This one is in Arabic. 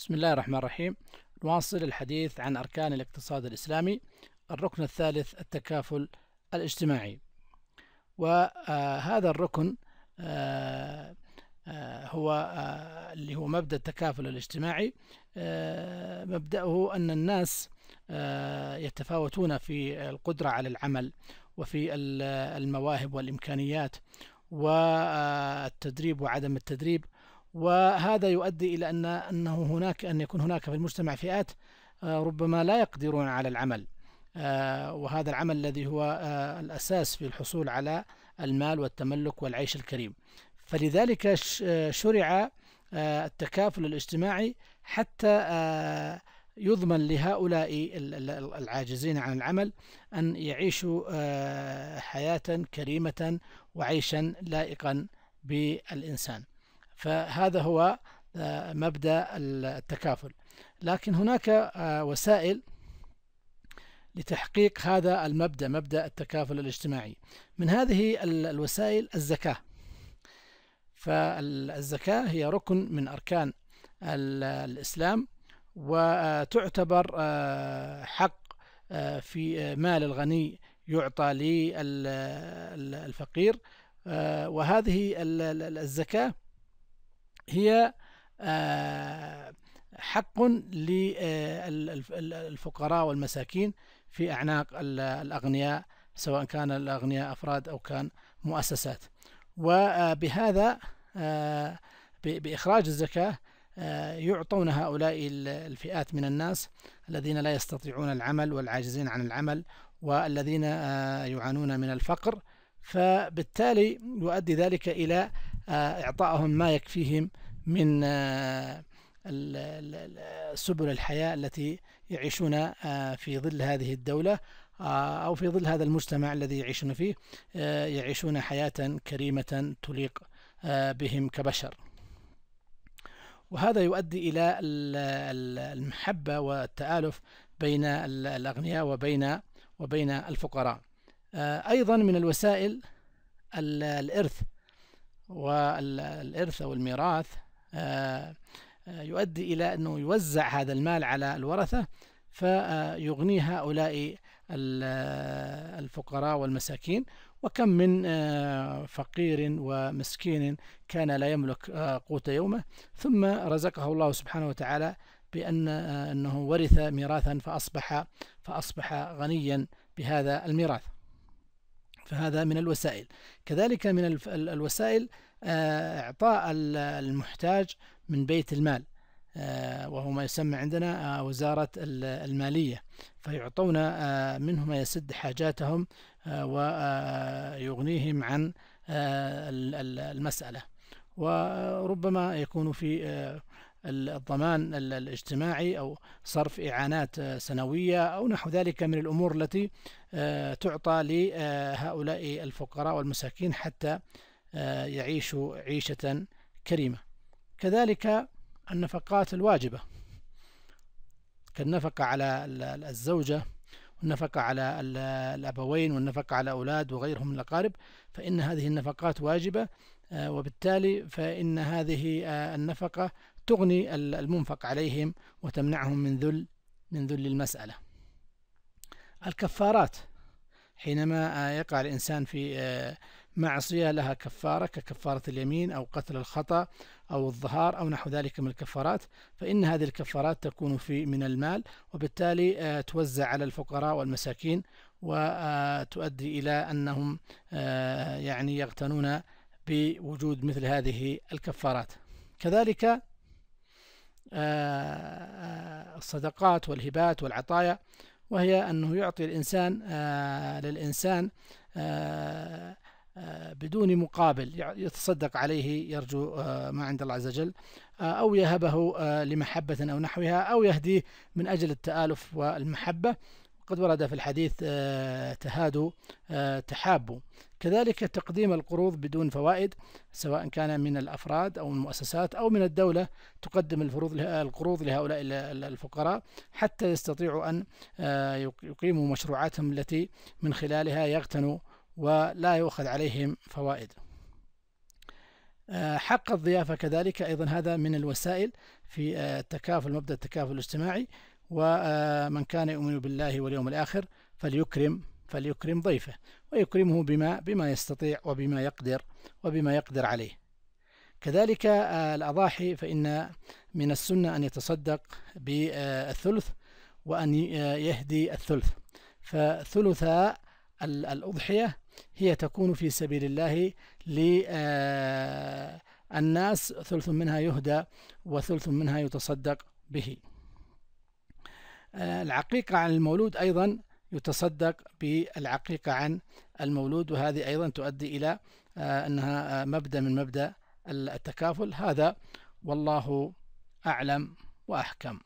بسم الله الرحمن الرحيم نواصل الحديث عن أركان الاقتصاد الإسلامي الركن الثالث التكافل الاجتماعي وهذا آه، الركن آه، آه، هو اللي هو مبدأ التكافل الاجتماعي مبدأه أن الناس يتفاوتون في القدرة على العمل وفي المواهب والإمكانيات والتدريب وعدم التدريب وهذا يؤدي إلى أن أنه هناك أن يكون هناك في المجتمع فئات آه، ربما لا يقدرون على العمل آه، وهذا العمل الذي هو آه، الأساس في الحصول على المال والتملك والعيش الكريم فلذلك شرع التكافل الاجتماعي حتى يضمن لهؤلاء العاجزين عن العمل أن يعيشوا حياة كريمة وعيشا لائقا بالإنسان فهذا هو آه، مبدأ التكافل لكن هناك آه، وسائل لتحقيق هذا المبدأ مبدأ التكافل الاجتماعي من هذه الوسائل الزكاة فالزكاة هي ركن من أركان الإسلام وتعتبر آه، حق في مال الغني يعطى للفقير وهذه الزكاة هي آه، حق للفقراء آه، والمساكين في أعناق الأغنياء سواء كان الأغنياء أفراد أو كان مؤسسات وبهذا آه، بإخراج الزكاة يعطون هؤلاء الفئات من الناس الذين لا يستطيعون العمل والعاجزين عن العمل والذين يعانون من الفقر فبالتالي يؤدي ذلك إلى آه، إعطائهم ما يكفيهم من آه، سبل الحياة التي يعيشون آه، في ظل هذه الدولة أو في ظل هذا المجتمع الذي يعيشون فيه يعيشون حياة كريمة تليق بهم كبشر وهذا يؤدي إلى المحبة والتآلف بين الأغنياء وبين وبين الفقراء أيضا من الوسائل الإرث والإرث أو الميراث آه، آه، يؤدي إلى أنه يوزع هذا المال على الورثة فيغني هؤلاء آه، الفقراء والمساكين وكم من فقير ومسكين كان لا يملك قوت يومه ثم رزقه الله سبحانه وتعالى بأن أنه ورث ميراثا فأصبح فأصبح غنيا بهذا الميراث فهذا من الوسائل كذلك من الوسائل آه، إعطاء المحتاج من بيت المال آه، وهو ما يسمى عندنا آه، وزارة المالية فيعطون منه ما يسد حاجاتهم ويغنيهم عن المسألة وربما يكون في الضمان الاجتماعي أو صرف إعانات آه، سنوية أو نحو ذلك من الأمور التي آه، تعطى لهؤلاء آه، الفقراء والمساكين حتى يعيشوا عيشة كريمة كذلك النفقات الواجبة كالنفقة على الزوجة والنفقة على الأبوين والنفقة على أولاد وغيرهم من الأقارب فإن هذه النفقات واجبة وبالتالي فإن هذه النفقة تغني المنفق عليهم وتمنعهم من ذل من ذل المسألة الكفارات حينما يقع الإنسان في آه، معصية لها كفارة ككفارة اليمين أو قتل الخطأ أو الظهار أو نحو ذلك من الكفارات فإن هذه الكفارات تكون في من المال وبالتالي آه، توزع على الفقراء والمساكين وتؤدي آه، إلى أنهم يعني يغتنون بوجود مثل هذه الكفارات كذلك آه، آه، الصدقات والهبات والعطايا وهي أنه يعطي الإنسان آه، للإنسان بدون مقابل يتصدق عليه يرجو ما عند الله عز وجل أو يهبه لمحبة أو نحوها أو يهديه من أجل التآلف والمحبة وقد ورد في الحديث آه، تهادوا آه، تحابوا كذلك تقديم القروض بدون فوائد سواء كان من الأفراد أو المؤسسات أو من الدولة تقدم القروض لهؤلاء الفقراء حتى يستطيعوا أن آه، يقيموا مشروعاتهم التي من خلالها يغتنوا ولا يؤخذ عليهم فوائد حق الضيافة كذلك أيضا هذا من الوسائل في التكافل مبدأ التكافل الاجتماعي ومن كان يؤمن بالله واليوم الآخر فليكرم فليكرم ضيفه ويكرمه بما بما يستطيع وبما يقدر وبما يقدر عليه كذلك آه، الأضاحي فإن من السنة أن يتصدق بالثلث وأن آه، يهدي الثلث فثلث الأضحية هي تكون في سبيل الله للناس آه، ثلث منها يهدى وثلث منها يتصدق به العقيقة عن المولود أيضا يتصدق بالعقيقة عن المولود وهذه أيضا تؤدي إلى آه، أنها آه، مبدأ من مبدأ التكافل هذا والله أعلم وأحكم